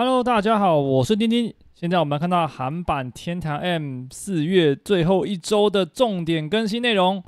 Hello，大家好，我是丁丁。现在我们看到韩版天堂 M 四月最后一周的重点更新内容。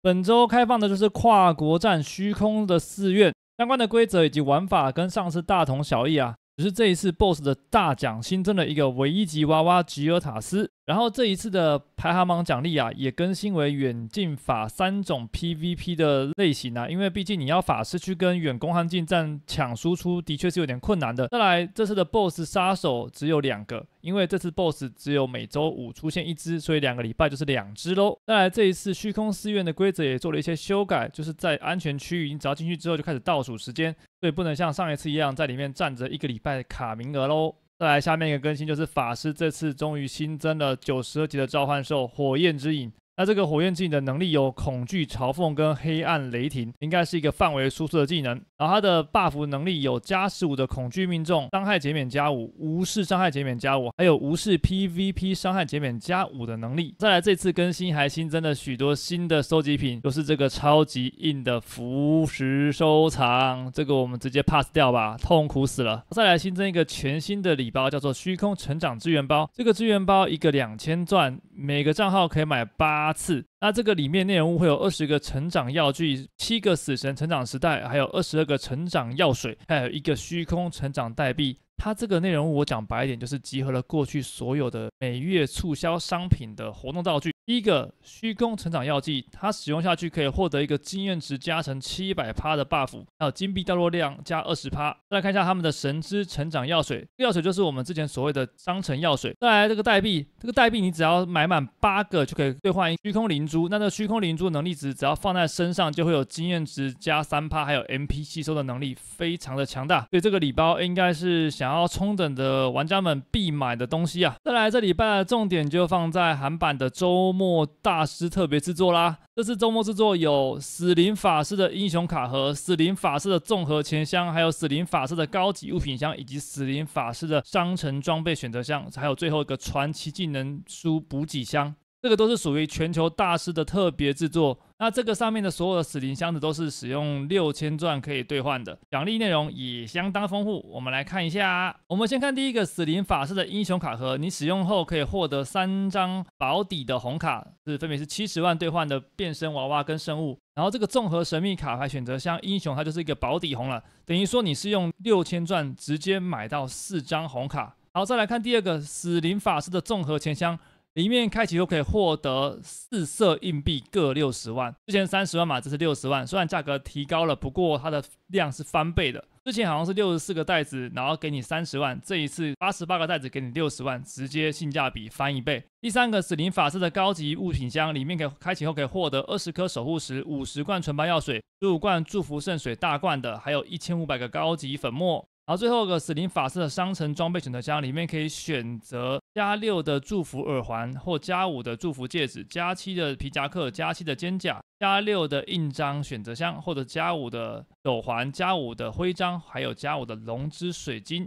本周开放的就是跨国战虚空的寺院，相关的规则以及玩法跟上次大同小异啊，只是这一次 BOSS 的大奖新增了一个唯一级娃娃吉尔塔斯。然后这一次的排行榜奖励啊，也更新为远近法三种 PVP 的类型啊，因为毕竟你要法师去跟远攻和近战抢输出，的确是有点困难的。再来，这次的 BOSS 杀手只有两个，因为这次 BOSS 只有每周五出现一只，所以两个礼拜就是两只喽。再来，这一次虚空寺院的规则也做了一些修改，就是在安全区域，你只要进去之后就开始倒数时间，所以不能像上一次一样在里面站着一个礼拜卡名额喽。再来下面一个更新，就是法师这次终于新增了九十二级的召唤兽火焰之影。那这个火焰技的能力有恐惧嘲讽跟黑暗雷霆，应该是一个范围输出的技能。然后它的 buff 能力有加十五的恐惧命中伤害减免加五，无视伤害减免加五，还有无视 PVP 伤害减免加五的能力。再来这次更新还新增了许多新的收集品，都是这个超级硬的符石收藏，这个我们直接 pass 掉吧，痛苦死了。再来新增一个全新的礼包，叫做虚空成长资源包。这个资源包一个两千钻，每个账号可以买八。八次，那这个里面内容物会有二十个成长药具、七个死神成长时代，还有二十二个成长药水，还有一个虚空成长代币。它这个内容我讲白一点，就是集合了过去所有的每月促销商品的活动道具。第一个虚空成长药剂，它使用下去可以获得一个经验值加成七百趴的 buff，还有金币掉落量加二十趴。再来看一下他们的神之成长药水，药水就是我们之前所谓的商城药水。再来这个代币，这个代币你只要买满八个就可以兑换一虚空灵珠。那这虚空灵珠能力值只要放在身上就会有经验值加三趴，还有 MP 吸收的能力非常的强大。所以这个礼包应该是想要。然后冲等的玩家们必买的东西啊，再来这礼拜的重点就放在韩版的周末大师特别制作啦。这次周末制作有死灵法师的英雄卡盒、死灵法师的综合钱箱、还有死灵法师的高级物品箱以及死灵法师的商城装备选择箱，还有最后一个传奇技能书补给箱。这个都是属于全球大师的特别制作。那这个上面的所有的死灵箱子都是使用六千钻可以兑换的，奖励内容也相当丰富。我们来看一下，我们先看第一个死灵法师的英雄卡盒，你使用后可以获得三张保底的红卡，是分别是七十万兑换的变身娃娃跟生物。然后这个综合神秘卡牌选择箱英雄，它就是一个保底红了，等于说你是用六千钻直接买到四张红卡。好，再来看第二个死灵法师的综合钱箱。里面开启后可以获得四色硬币各六十万，之前三十万嘛，这是六十万，虽然价格提高了，不过它的量是翻倍的。之前好像是六十四个袋子，然后给你三十万，这一次八十八个袋子给你六十万，直接性价比翻一倍。第三个死灵法师的高级物品箱，里面可以开启后可以获得二十颗守护石、五十罐纯白药水、十五罐祝福圣水大罐的，还有一千五百个高级粉末。然后最后一个死灵法师的商城装备选择箱，里面可以选择。加六的祝福耳环或加五的祝福戒指，加七的皮夹克，加七的肩甲，加六的印章选择箱，或者加五的手环，加五的徽章，还有加五的龙之水晶。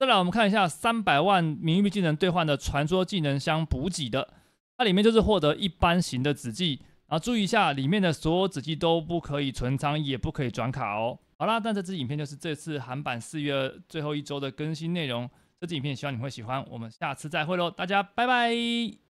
再来，我们看一下三百万名誉技能兑换的传说技能箱补给的，它里面就是获得一般型的紫技，然后注意一下，里面的所有紫技都不可以存仓，也不可以转卡哦。好啦，那这支影片就是这次韩版四月最后一周的更新内容。这支影片希望你会喜欢，我们下次再会喽，大家拜拜。